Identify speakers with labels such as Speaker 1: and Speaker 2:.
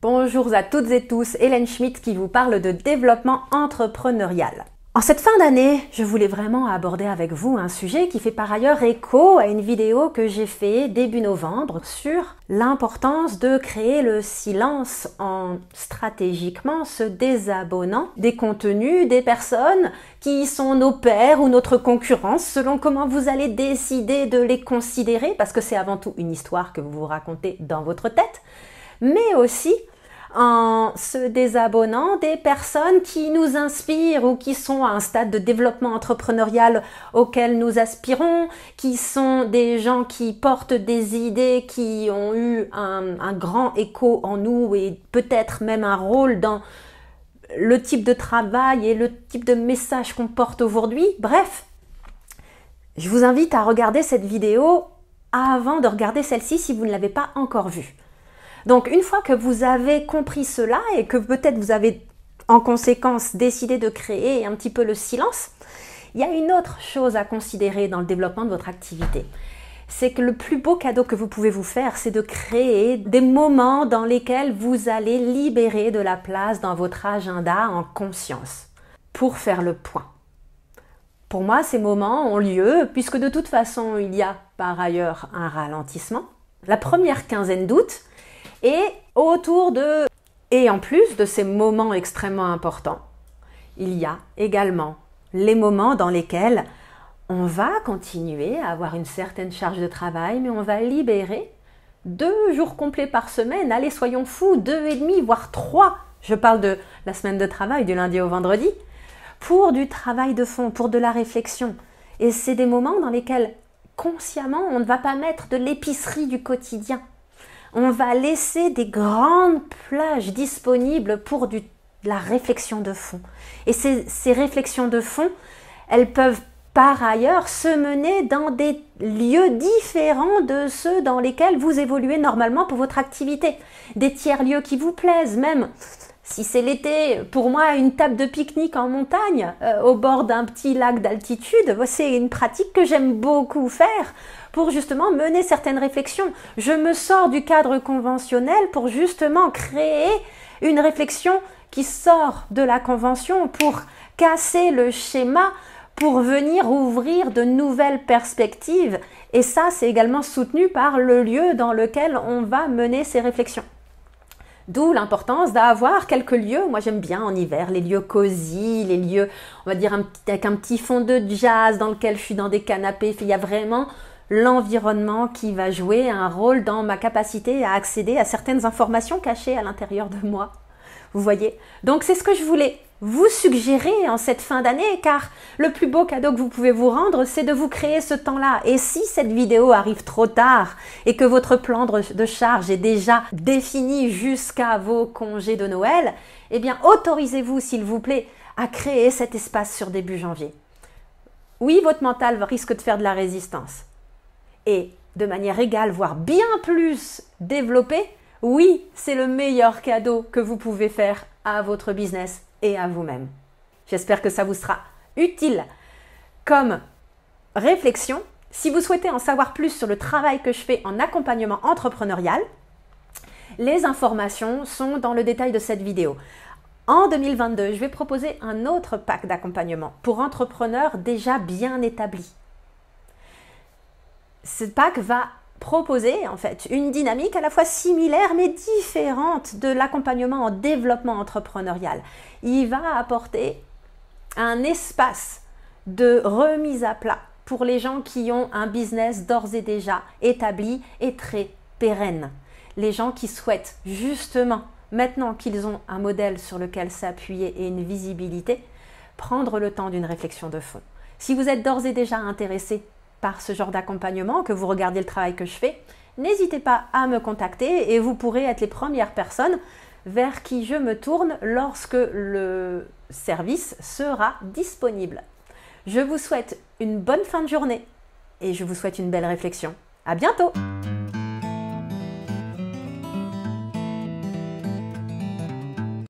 Speaker 1: Bonjour à toutes et tous, Hélène Schmidt qui vous parle de développement entrepreneurial. En cette fin d'année, je voulais vraiment aborder avec vous un sujet qui fait par ailleurs écho à une vidéo que j'ai fait début novembre sur l'importance de créer le silence en stratégiquement se désabonnant des contenus des personnes qui sont nos pairs ou notre concurrence selon comment vous allez décider de les considérer parce que c'est avant tout une histoire que vous vous racontez dans votre tête mais aussi en se désabonnant des personnes qui nous inspirent ou qui sont à un stade de développement entrepreneurial auquel nous aspirons, qui sont des gens qui portent des idées qui ont eu un, grand écho en nous et peut-être même un rôle dans le type de travail et le type de message qu'on porte aujourd'hui. Bref, je vous invite à regarder cette vidéo avant de regarder celle-ci si vous ne l'avez pas encore vue. Donc une fois que vous avez compris cela et que peut-être vous avez en conséquence décidé de créer un petit peu le silence, il y a une autre chose à considérer dans le développement de votre activité. C'est que le plus beau cadeau que vous pouvez vous faire, c'est de créer des moments dans lesquels vous allez libérer de la place dans votre agenda en conscience pour faire le point. Pour moi, ces moments ont lieu puisque de toute façon, il y a par ailleurs un ralentissement. La première quinzaine d'août, et autour de... Et en plus de ces moments extrêmement importants, il y a également les moments dans lesquels on va continuer à avoir une certaine charge de travail, mais on va libérer deux jours complets par semaine. Allez, soyons fous, deux et demi, voire trois. Je parle de la semaine de travail, du lundi au vendredi, pour du travail de fond, pour de la réflexion. Et c'est des moments dans lesquels, consciemment, on ne va pas mettre de l'épicerie du quotidien on va laisser des grandes plages disponibles pour de la réflexion de fond. Et ces réflexions de fond, elles peuvent par ailleurs se mener dans des lieux différents de ceux dans lesquels vous évoluez normalement pour votre activité. Des tiers-lieux qui vous plaisent même. Si c'est l'été, pour moi, une table de pique-nique en montagne, euh, au bord d'un petit lac d'altitude, bah, c'est une pratique que j'aime beaucoup faire pour justement mener certaines réflexions. Je me sors du cadre conventionnel pour justement créer une réflexion qui sort de la convention pour casser le schéma pour venir ouvrir de nouvelles perspectives. Et ça, c'est également soutenu par le lieu dans lequel on va mener ces réflexions. D'où l'importance d'avoir quelques lieux. Moi, j'aime bien en hiver les lieux cosy, les lieux, on va dire, un petit, avec un petit fond de jazz dans lequel je suis dans des canapés. Il y a vraiment l'environnement qui va jouer un rôle dans ma capacité à accéder à certaines informations cachées à l'intérieur de moi. Vous voyez Donc c'est ce que je voulais vous suggérer en cette fin d'année car le plus beau cadeau que vous pouvez vous rendre, c'est de vous créer ce temps-là. Et si cette vidéo arrive trop tard et que votre plan de charge est déjà défini jusqu'à vos congés de Noël, eh bien autorisez-vous s'il vous plaît à créer cet espace sur début janvier. Oui, votre mental risque de faire de la résistance. Et de manière égale, voire bien plus développée, oui, c'est le meilleur cadeau que vous pouvez faire à votre business et à vous-même. J'espère que ça vous sera utile comme réflexion. Si vous souhaitez en savoir plus sur le travail que je fais en accompagnement entrepreneurial, les informations sont dans le détail de cette vidéo. En 2022, je vais proposer un autre pack d'accompagnement pour entrepreneurs déjà bien établis. Ce pack va proposer en fait une dynamique à la fois similaire mais différente de l'accompagnement en développement entrepreneurial. Il va apporter un espace de remise à plat pour les gens qui ont un business d'ores et déjà établi et très pérenne. Les gens qui souhaitent justement, maintenant qu'ils ont un modèle sur lequel s'appuyer et une visibilité, prendre le temps d'une réflexion de fond. Si vous êtes d'ores et déjà intéressé par ce genre d'accompagnement, que vous regardez le travail que je fais, n'hésitez pas à me contacter et vous pourrez être les premières personnes vers qui je me tourne lorsque le service sera disponible. Je vous souhaite une bonne fin de journée et je vous souhaite une belle réflexion. A bientôt!